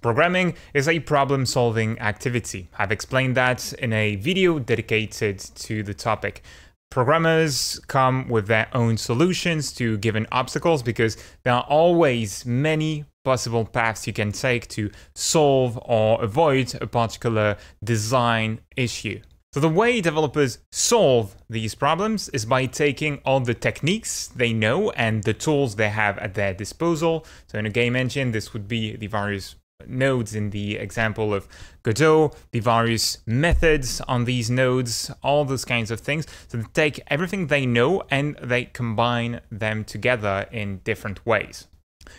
Programming is a problem-solving activity. I've explained that in a video dedicated to the topic. Programmers come with their own solutions to given obstacles because there are always many possible paths you can take to solve or avoid a particular design issue. So the way developers solve these problems is by taking all the techniques they know and the tools they have at their disposal. So in a game engine, this would be the various nodes in the example of Godot, the various methods on these nodes, all those kinds of things. So they take everything they know and they combine them together in different ways.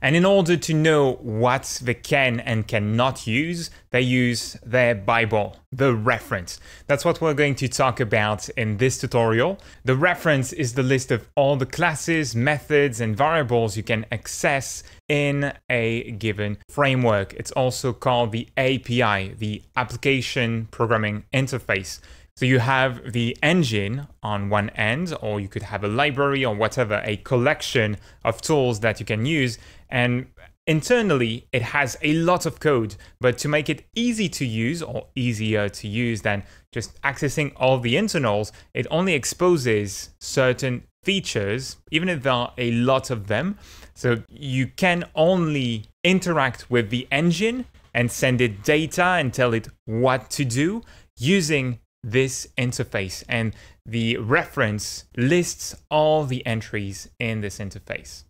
And in order to know what they can and cannot use, they use their Bible, the reference. That's what we're going to talk about in this tutorial. The reference is the list of all the classes, methods, and variables you can access in a given framework. It's also called the API, the Application Programming Interface. So you have the engine on one end, or you could have a library or whatever, a collection of tools that you can use. And internally, it has a lot of code, but to make it easy to use or easier to use than just accessing all the internals, it only exposes certain features, even if there are a lot of them. So you can only interact with the engine and send it data and tell it what to do using this interface and the reference lists all the entries in this interface.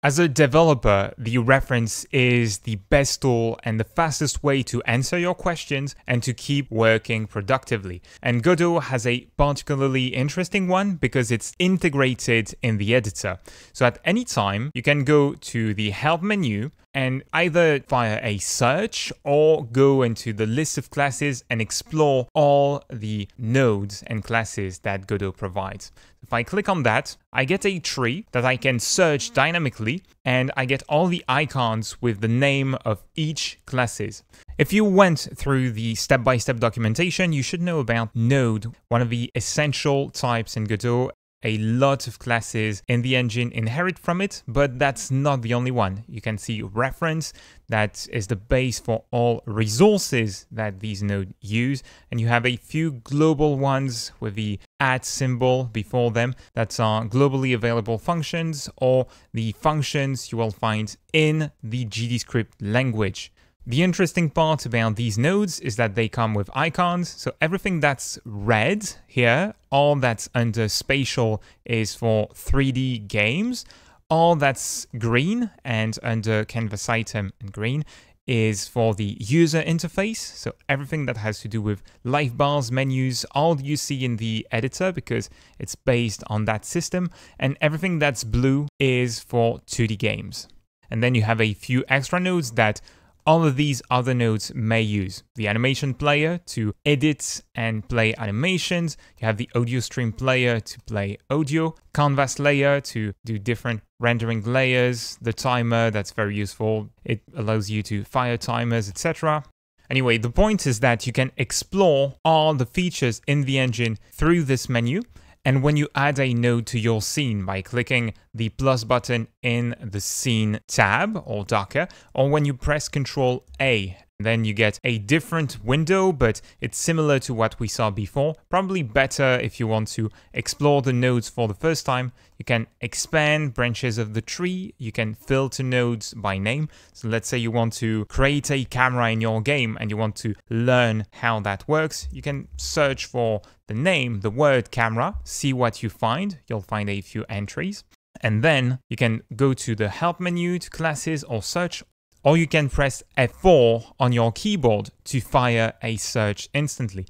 As a developer, the reference is the best tool and the fastest way to answer your questions and to keep working productively. And Godot has a particularly interesting one because it's integrated in the editor. So at any time, you can go to the help menu and either via a search or go into the list of classes and explore all the nodes and classes that Godot provides. If I click on that, I get a tree that I can search dynamically and I get all the icons with the name of each classes. If you went through the step-by-step -step documentation, you should know about Node, one of the essential types in Godot a lot of classes in the engine inherit from it, but that's not the only one. You can see reference, that is the base for all resources that these nodes use, and you have a few global ones with the at symbol before them that are globally available functions or the functions you will find in the GDScript language. The interesting part about these nodes is that they come with icons, so everything that's red here, all that's under spatial is for 3D games, all that's green and under canvas item and green is for the user interface. So everything that has to do with life bars, menus, all you see in the editor because it's based on that system. And everything that's blue is for 2D games. And then you have a few extra nodes that all of these other nodes may use. The animation player to edit and play animations, you have the audio stream player to play audio, canvas layer to do different rendering layers, the timer that's very useful, it allows you to fire timers, etc. Anyway, the point is that you can explore all the features in the engine through this menu and when you add a node to your scene by clicking the plus button in the scene tab or Docker, or when you press Ctrl A then you get a different window, but it's similar to what we saw before. Probably better if you want to explore the nodes for the first time. You can expand branches of the tree. You can filter nodes by name. So let's say you want to create a camera in your game and you want to learn how that works. You can search for the name, the word camera, see what you find. You'll find a few entries. And then you can go to the help menu to classes or search, or you can press F4 on your keyboard to fire a search instantly.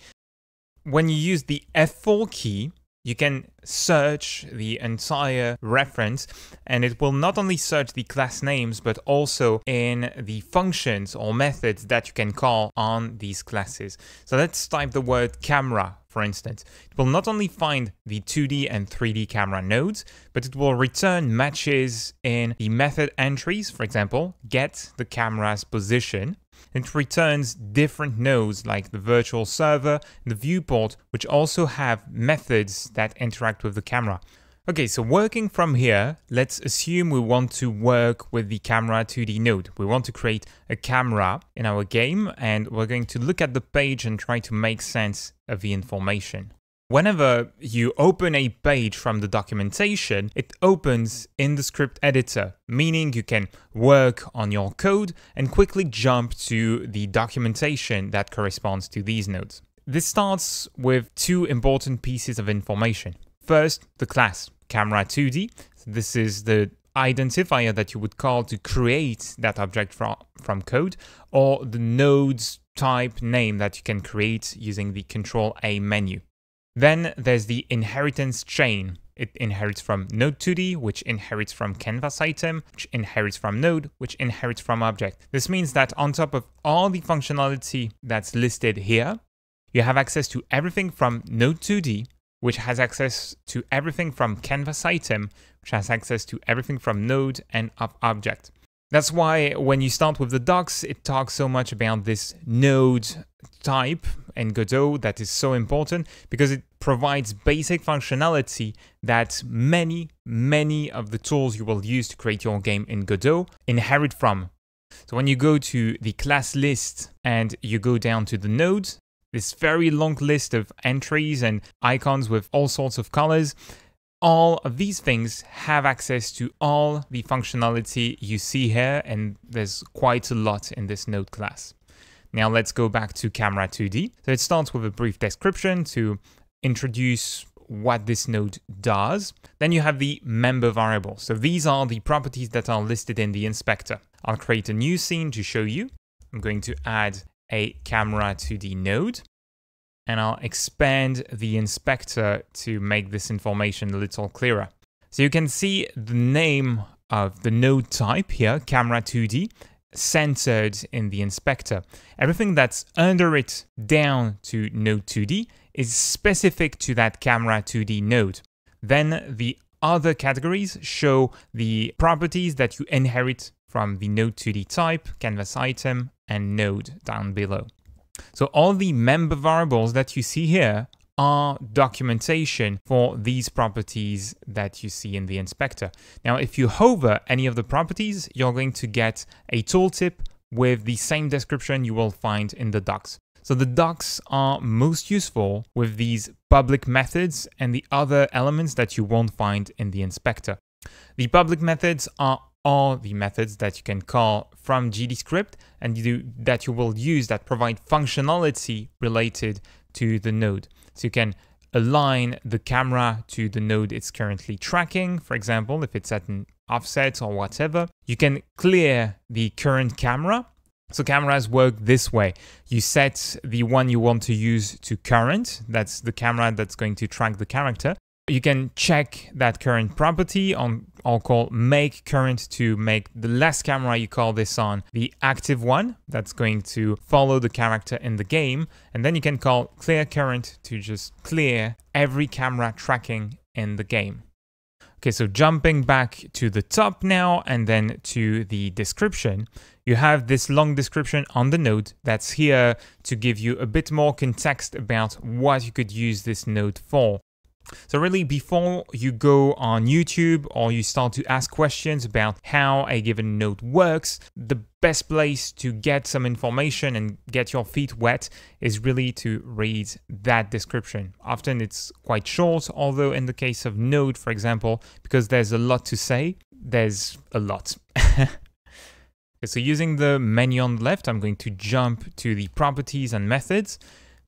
When you use the F4 key, you can search the entire reference and it will not only search the class names but also in the functions or methods that you can call on these classes. So let's type the word camera for instance. It will not only find the 2D and 3D camera nodes, but it will return matches in the method entries, for example, get the camera's position. It returns different nodes like the virtual server, the viewport, which also have methods that interact with the camera. Okay, so working from here, let's assume we want to work with the camera 2D node. We want to create a camera in our game and we're going to look at the page and try to make sense of the information. Whenever you open a page from the documentation, it opens in the script editor, meaning you can work on your code and quickly jump to the documentation that corresponds to these nodes. This starts with two important pieces of information. First, the class camera2d. So this is the identifier that you would call to create that object from, from code, or the node's type name that you can create using the Control A menu. Then there's the inheritance chain. It inherits from Node2D, which inherits from canvas item, which inherits from node, which inherits from object. This means that on top of all the functionality that's listed here, you have access to everything from Node2D which has access to everything from canvas item, which has access to everything from node and up object. That's why when you start with the docs, it talks so much about this node type and Godot that is so important because it provides basic functionality that many, many of the tools you will use to create your game in Godot inherit from. So when you go to the class list and you go down to the nodes, this very long list of entries and icons with all sorts of colors. All of these things have access to all the functionality you see here, and there's quite a lot in this node class. Now let's go back to Camera 2D. So it starts with a brief description to introduce what this node does. Then you have the member variable. So these are the properties that are listed in the inspector. I'll create a new scene to show you. I'm going to add a camera to the node. And I'll expand the inspector to make this information a little clearer. So you can see the name of the node type here, camera 2D, centered in the inspector. Everything that's under it down to node 2D is specific to that camera 2D node. Then the other categories show the properties that you inherit from the node 2D type, canvas item, and node down below. So all the member variables that you see here are documentation for these properties that you see in the inspector. Now, if you hover any of the properties, you're going to get a tooltip with the same description you will find in the docs. So the docs are most useful with these public methods and the other elements that you won't find in the inspector. The public methods are all the methods that you can call from GDScript and you do, that you will use that provide functionality related to the node. So you can align the camera to the node it's currently tracking, for example, if it's at an offset or whatever. You can clear the current camera. So cameras work this way. You set the one you want to use to current, that's the camera that's going to track the character, you can check that current property on I'll call make current to make the last camera you call this on the active one that's going to follow the character in the game. And then you can call clear current to just clear every camera tracking in the game. Okay, so jumping back to the top now and then to the description, you have this long description on the node that's here to give you a bit more context about what you could use this node for. So really, before you go on YouTube or you start to ask questions about how a given node works, the best place to get some information and get your feet wet is really to read that description. Often it's quite short, although in the case of Node, for example, because there's a lot to say, there's a lot. so using the menu on the left, I'm going to jump to the properties and methods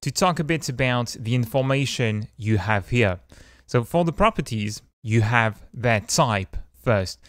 to talk a bit about the information you have here. So for the properties, you have their type first.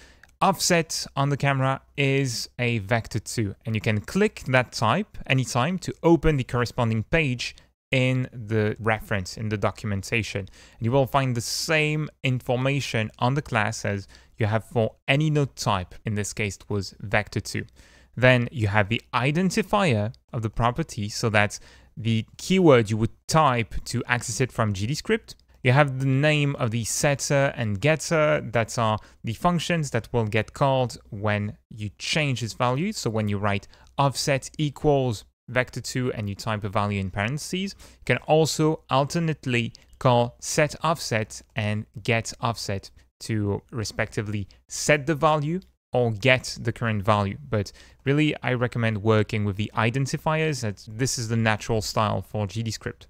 Offset on the camera is a vector 2, and you can click that type anytime to open the corresponding page in the reference, in the documentation. And you will find the same information on the class as you have for any node type, in this case it was vector2. Then you have the identifier of the property, so that's the keyword you would type to access it from GDScript. You have the name of the setter and getter that are the functions that will get called when you change its value. So when you write offset equals vector2 and you type a value in parentheses, you can also alternately call set offset and get offset to respectively set the value or get the current value. But really, I recommend working with the identifiers. That this is the natural style for GDScript.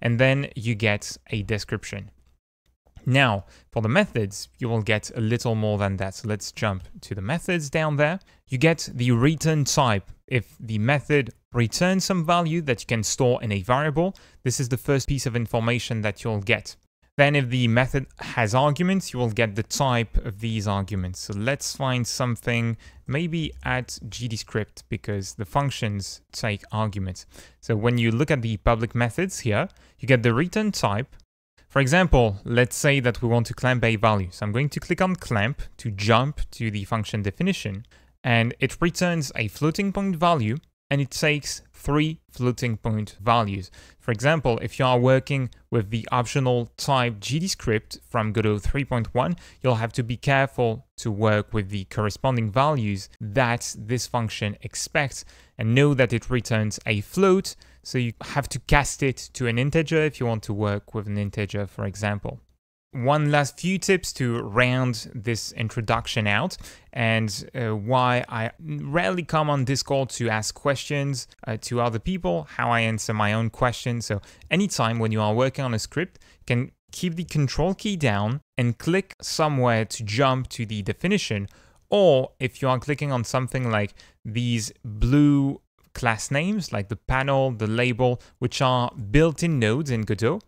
And then you get a description. Now, for the methods, you will get a little more than that. So let's jump to the methods down there. You get the return type. If the method returns some value that you can store in a variable, this is the first piece of information that you'll get. Then if the method has arguments, you will get the type of these arguments. So let's find something maybe at gdscript because the functions take arguments. So when you look at the public methods here, you get the return type. For example, let's say that we want to clamp a value. So I'm going to click on clamp to jump to the function definition and it returns a floating point value and it takes three floating point values. For example, if you are working with the optional type GD script from Godot 3.1, you'll have to be careful to work with the corresponding values that this function expects and know that it returns a float, so you have to cast it to an integer if you want to work with an integer, for example one last few tips to round this introduction out and uh, why I rarely come on Discord to ask questions uh, to other people, how I answer my own questions. So anytime when you are working on a script, can keep the control key down and click somewhere to jump to the definition. Or if you are clicking on something like these blue class names, like the panel, the label, which are built-in nodes in Godot,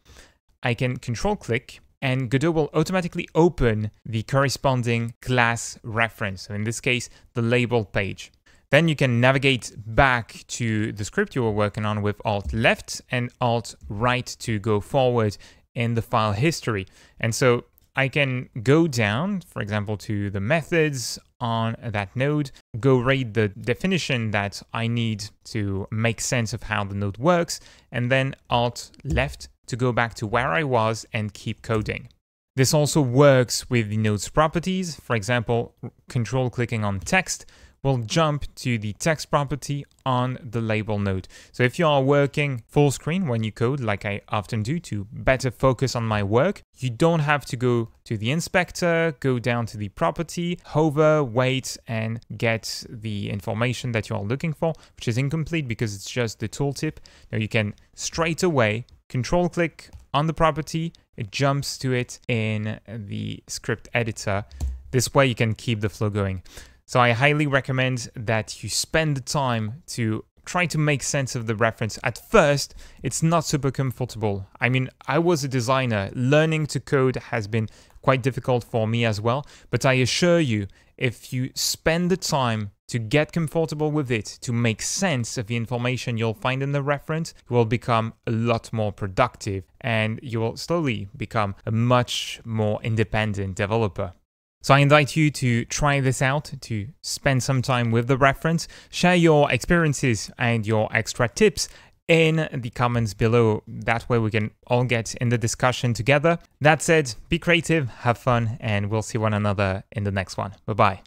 I can control click and Godot will automatically open the corresponding class reference, so in this case, the label page. Then you can navigate back to the script you were working on with Alt left and Alt right to go forward in the file history. And so I can go down, for example, to the methods on that node, go read the definition that I need to make sense of how the node works, and then Alt left to go back to where I was and keep coding. This also works with the node's properties. For example, control clicking on text will jump to the text property on the label node. So if you are working full screen when you code, like I often do to better focus on my work, you don't have to go to the inspector, go down to the property, hover, wait, and get the information that you are looking for, which is incomplete because it's just the tooltip. Now you can straight away control click on the property, it jumps to it in the script editor. This way you can keep the flow going. So I highly recommend that you spend the time to try to make sense of the reference. At first, it's not super comfortable. I mean, I was a designer. Learning to code has been quite difficult for me as well. But I assure you, if you spend the time to get comfortable with it, to make sense of the information you'll find in the reference, you will become a lot more productive and you will slowly become a much more independent developer. So I invite you to try this out, to spend some time with the reference, share your experiences and your extra tips in the comments below. That way we can all get in the discussion together. That said, be creative, have fun, and we'll see one another in the next one. Bye-bye.